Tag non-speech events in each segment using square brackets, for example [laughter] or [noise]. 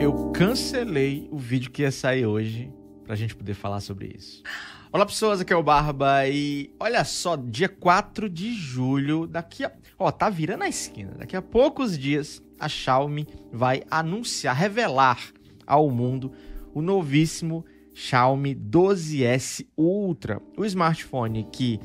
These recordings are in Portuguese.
Eu cancelei o vídeo que ia sair hoje pra gente poder falar sobre isso. Olá pessoas, aqui é o Barba e olha só, dia 4 de julho, daqui a... ó, tá virando a esquina. Daqui a poucos dias a Xiaomi vai anunciar, revelar ao mundo o novíssimo Xiaomi 12S Ultra, o smartphone que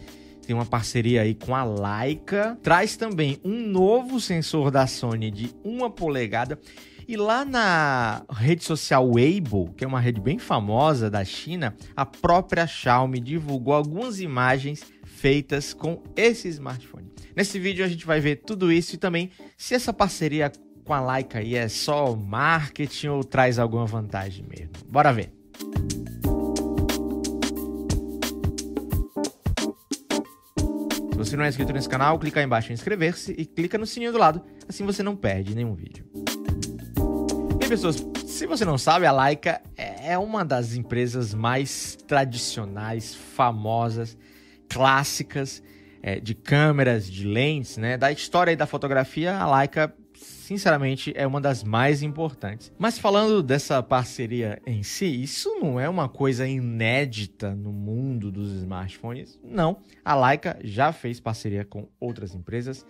tem uma parceria aí com a Leica, traz também um novo sensor da Sony de uma polegada e lá na rede social Weibo, que é uma rede bem famosa da China, a própria Xiaomi divulgou algumas imagens feitas com esse smartphone. Nesse vídeo a gente vai ver tudo isso e também se essa parceria com a Leica aí é só marketing ou traz alguma vantagem mesmo. Bora ver. Se você não é inscrito nesse canal, clica aí embaixo em inscrever-se e clica no sininho do lado, assim você não perde nenhum vídeo. Bem, pessoas, se você não sabe, a Laika é, é uma das empresas mais tradicionais, famosas, clássicas é, de câmeras, de lentes, né? Da história e da fotografia, a Laika, sinceramente, é uma das mais importantes. Mas falando dessa parceria em si, isso não é uma coisa inédita no mundo dos smartphones. Não, a Laika já fez parceria com outras empresas.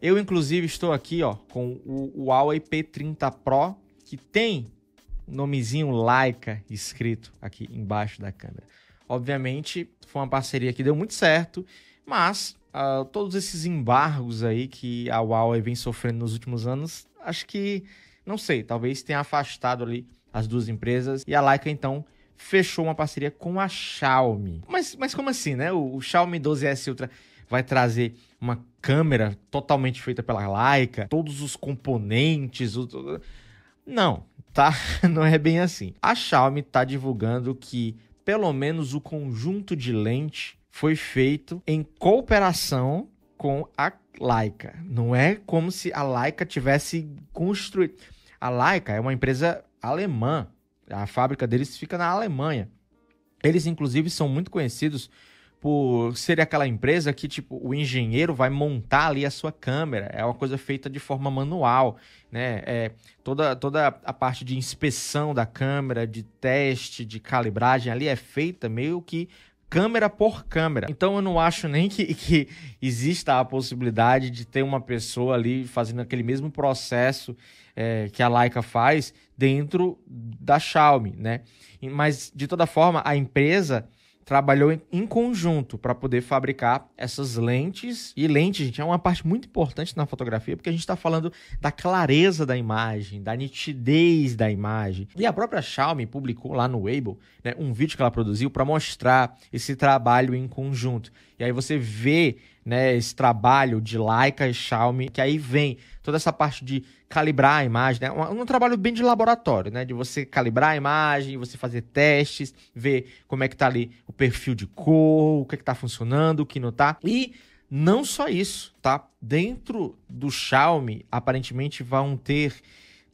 Eu, inclusive, estou aqui ó, com o Huawei P30 Pro que tem o nomezinho Laika escrito aqui embaixo da câmera. Obviamente, foi uma parceria que deu muito certo, mas uh, todos esses embargos aí que a Huawei vem sofrendo nos últimos anos, acho que, não sei, talvez tenha afastado ali as duas empresas e a Laika então fechou uma parceria com a Xiaomi. Mas, mas como assim, né? O, o Xiaomi 12S Ultra vai trazer uma câmera totalmente feita pela Laika, todos os componentes, o, não, tá? [laughs] Não é bem assim. A Xiaomi está divulgando que pelo menos o conjunto de lente foi feito em cooperação com a Leica. Não é como se a Leica tivesse construído. A Leica é uma empresa alemã. A fábrica deles fica na Alemanha. Eles, inclusive, são muito conhecidos tipo, seria aquela empresa que, tipo, o engenheiro vai montar ali a sua câmera. É uma coisa feita de forma manual, né? É, toda, toda a parte de inspeção da câmera, de teste, de calibragem ali é feita meio que câmera por câmera. Então eu não acho nem que, que exista a possibilidade de ter uma pessoa ali fazendo aquele mesmo processo é, que a Leica faz dentro da Xiaomi, né? Mas, de toda forma, a empresa trabalhou em, em conjunto para poder fabricar essas lentes. E lente, gente, é uma parte muito importante na fotografia, porque a gente está falando da clareza da imagem, da nitidez da imagem. E a própria Xiaomi publicou lá no Weibo né, um vídeo que ela produziu para mostrar esse trabalho em conjunto. E aí você vê né, esse trabalho de Leica e Xiaomi, que aí vem toda essa parte de calibrar a imagem, né? Um, um, trabalho bem de laboratório, né? De você calibrar a imagem, você fazer testes, ver como é que tá ali o perfil de cor, o que é que tá funcionando, o que não tá. E não só isso, tá? Dentro do Xiaomi, aparentemente vão ter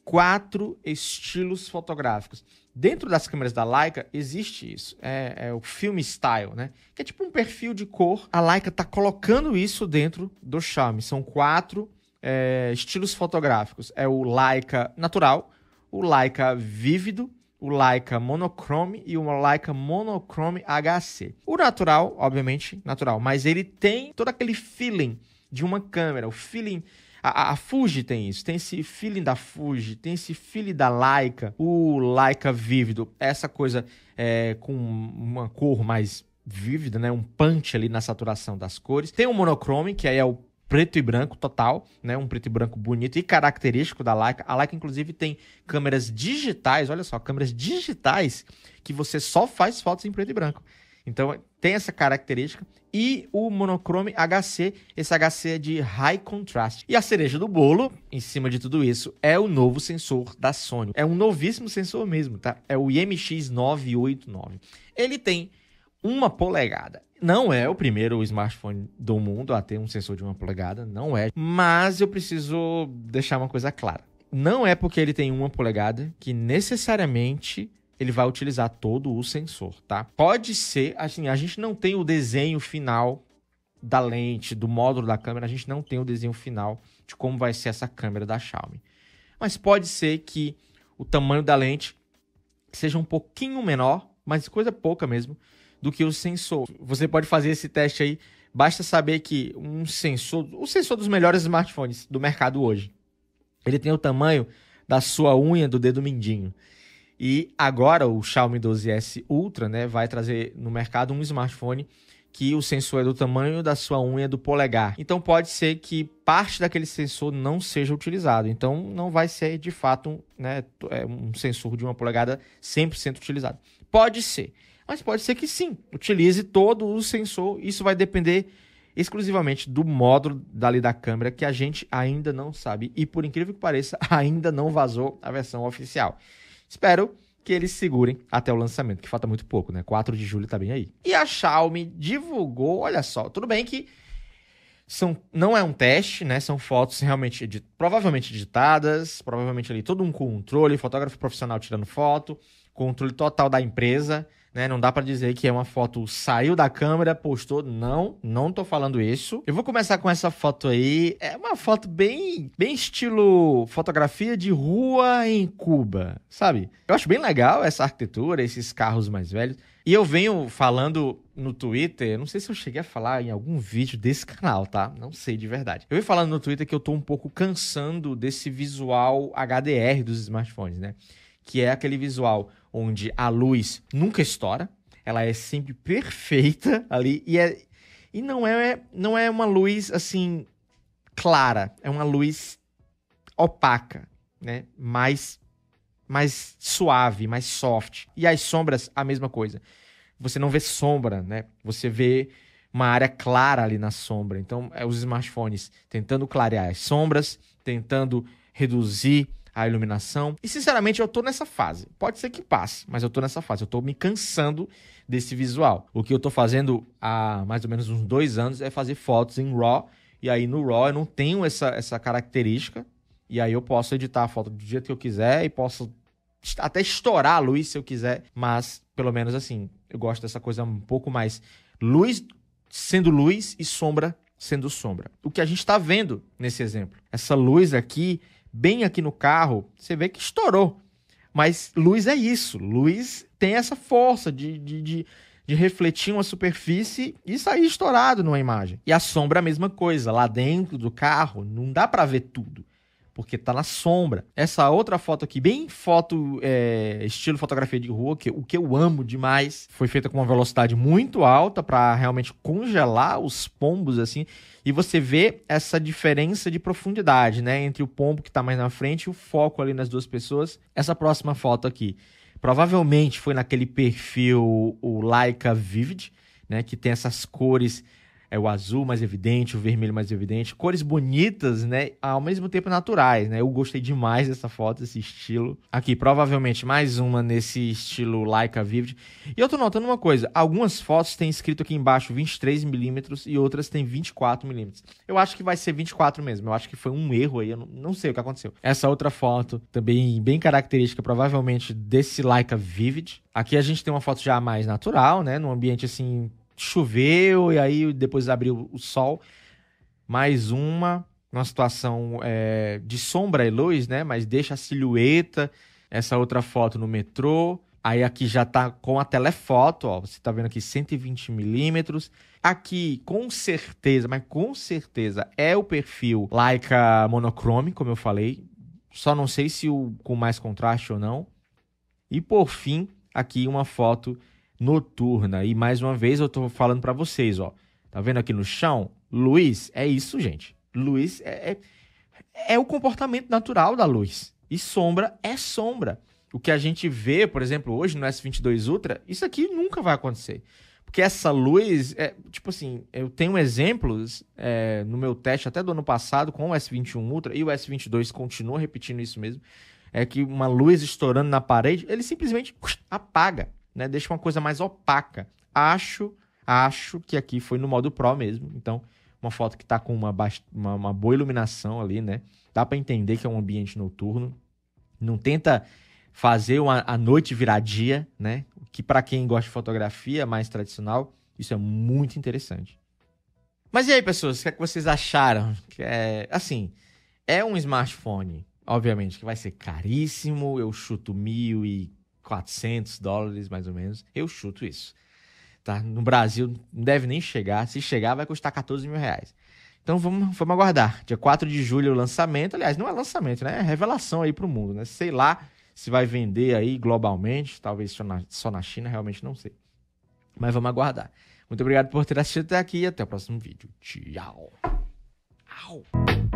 quatro estilos fotográficos. Dentro das câmeras da Leica existe isso, é, é, o film style, né? Que é tipo um perfil de cor. A Leica tá colocando isso dentro do Xiaomi. São quatro é, estilos fotográficos. É o Leica natural, o Leica vívido, o Leica monochrome e o Leica monochrome HC. O natural, obviamente, natural, mas ele tem todo aquele feeling de uma câmera, o feeling a, a, Fuji tem isso, tem esse feeling da Fuji, tem esse feeling da Laika, o Laika vívido, essa coisa é, com uma cor mais vívida, né? Um punch ali na saturação das cores. Tem o monochrome, que aí é o preto e branco total, né? Um preto e branco bonito e característico da Leica. A Leica inclusive tem câmeras digitais, olha só, câmeras digitais que você só faz fotos em preto e branco. Então tem essa característica. E o monochrome HC, esse HC é de high contrast. E a cereja do bolo, em cima de tudo isso, é o novo sensor da Sony. É um novíssimo sensor mesmo, tá? É o IMX989. Ele tem uma polegada. Não é o primeiro smartphone do mundo a ter um sensor de uma polegada, não é. Mas eu preciso deixar uma coisa clara. Não é porque ele tem uma polegada que necessariamente ele vai utilizar todo o sensor, tá? Pode ser, assim, a gente não tem o desenho final da lente, do módulo da câmera, a gente não tem o desenho final de como vai ser essa câmera da Xiaomi. Mas pode ser que o tamanho da lente seja um pouquinho menor, mas coisa pouca mesmo, do que o sensor. Você pode fazer esse teste aí, basta saber que um sensor, o sensor dos melhores smartphones do mercado hoje, ele tem o tamanho da sua unha do dedo mindinho. E agora o Xiaomi 12S Ultra né, vai trazer no mercado um smartphone que o sensor é do tamanho da sua unha do polegar. Então pode ser que parte daquele sensor não seja utilizado. Então não vai ser de fato né, é um sensor de uma polegada 100% utilizado. Pode ser, mas pode ser que sim, utilize todo o sensor. Isso vai depender exclusivamente do módulo dali da câmera que a gente ainda não sabe e por incrível que pareça [laughs] ainda não vazou a versão oficial. Espero que eles segurem até o lançamento, que falta muito pouco, né? 4 de julho tá bem aí. E a Xiaomi divulgou, olha só, tudo bem que são, não é um teste, né? São fotos realmente edit, provavelmente editadas, provavelmente ali todo um controle, fotógrafo profissional tirando foto, controle total da empresa. Né? Não dá para dizer que é uma foto saiu da câmera, postou. Não, não tô falando isso. Eu vou começar com essa foto aí. É uma foto bem, bem estilo fotografia de rua em Cuba, sabe? Eu acho bem legal essa arquitetura, esses carros mais velhos. E eu venho falando no Twitter, não sei se eu cheguei a falar em algum vídeo desse [laughs] canal, tá? Não sei de verdade. Eu venho falando no Twitter que eu tô um pouco cansando desse visual HDR dos smartphones, né? Que é aquele visual onde a luz nunca estoura, ela é sempre perfeita ali e é e não é não é uma luz assim clara, é uma luz opaca, né? Mais mais suave, mais soft. E as sombras a mesma coisa. Você não vê sombra, né? Você vê uma área clara ali na sombra. Então, é os smartphones tentando clarear as sombras, tentando reduzir a iluminação. E sinceramente, eu tô nessa fase. Pode ser que passe, mas eu tô nessa fase. Eu tô me cansando desse visual. O que eu tô fazendo há mais ou menos uns dois anos é fazer fotos em RAW. E aí no RAW eu não tenho essa, essa característica. E aí eu posso editar a foto do jeito que eu quiser e posso até estourar a luz se eu quiser. Mas pelo menos assim, eu gosto dessa coisa um pouco mais luz sendo luz e sombra sendo sombra. O que a gente está vendo nesse exemplo? Essa luz aqui bem aqui no carro, você vê que estourou. Mas luz é isso. Luz tem essa força de, de, de, de, refletir uma superfície e sair estourado numa imagem. E a sombra é a mesma coisa. Lá dentro do carro não dá para ver tudo porque tá na sombra. Essa outra foto aqui, bem foto, é, estilo fotografia de rua, que, o que eu amo demais, foi feita com uma velocidade muito alta para realmente congelar os pombos assim. E você vê essa diferença de profundidade, né, entre o pombo que tá mais na frente e o foco ali nas duas pessoas. Essa próxima foto aqui, provavelmente foi naquele perfil o Leica Vivid, né, que tem essas cores é o azul mais evidente, o vermelho mais evidente, cores bonitas, né? Ao mesmo tempo naturais, né? Eu gostei demais dessa foto, desse estilo. Aqui, provavelmente mais uma nesse estilo Leica Vivid. E eu tô notando uma coisa, algumas fotos têm escrito aqui embaixo 23mm e outras têm 24mm. Eu acho que vai ser 24 mesmo, eu acho que foi um erro aí, eu não, não sei o que aconteceu. Essa outra foto, também bem característica, provavelmente desse Leica Vivid. Aqui a gente tem uma foto já mais natural, né? Num ambiente assim choveu e aí depois abriu o sol. Mais uma, uma situação é, de sombra e luz, né? Mas deixa a silhueta. Essa outra foto no metrô. Aí aqui já tá com a telefoto, ó. Você tá vendo aqui 120 milímetros. Aqui, com certeza, mas com certeza é o perfil Leica monochrome, como eu falei. Só não sei se o com mais contraste ou não. E por fim, aqui uma foto noturna. E mais uma vez eu estou falando para vocês, ó. Tá vendo aqui no chão? Luz, é isso, gente. Luz é, é, é o comportamento natural da luz. E sombra é sombra. O que a gente vê, por exemplo, hoje no S22 Ultra, isso aqui nunca vai acontecer. Porque essa luz, é, tipo assim, eu tenho exemplos é, no meu teste até do ano passado com o S21 Ultra, e o S22 continua repetindo isso mesmo, é que uma luz estourando na parede, ele simplesmente apaga né? Deixa uma coisa mais opaca. Acho, acho que aqui foi no modo Pro mesmo. Então, uma foto que está com uma, uma, uma, boa iluminação ali, né? Dá para entender que é um ambiente noturno. Não tenta fazer uma, a noite virar dia, né? Que para quem gosta de fotografia mais tradicional, isso é muito interessante. Mas e aí, pessoas, o que, é que vocês acharam? É, assim, é um smartphone, obviamente, que vai ser caríssimo. Eu chuto mil e 400 dólares, mais ou menos. Eu chuto isso. Tá? No Brasil, não deve nem chegar. Se chegar, vai custar 14 mil reais. Então vamos, vamos aguardar. Dia 4 de julho o lançamento. Aliás, não é lançamento, né? É revelação aí para o mundo, né? Sei lá se vai vender aí globalmente, talvez só na, só na China, realmente não sei. Mas vamos aguardar. Muito obrigado por ter assistido até aqui e até o próximo vídeo. Tchau. Au.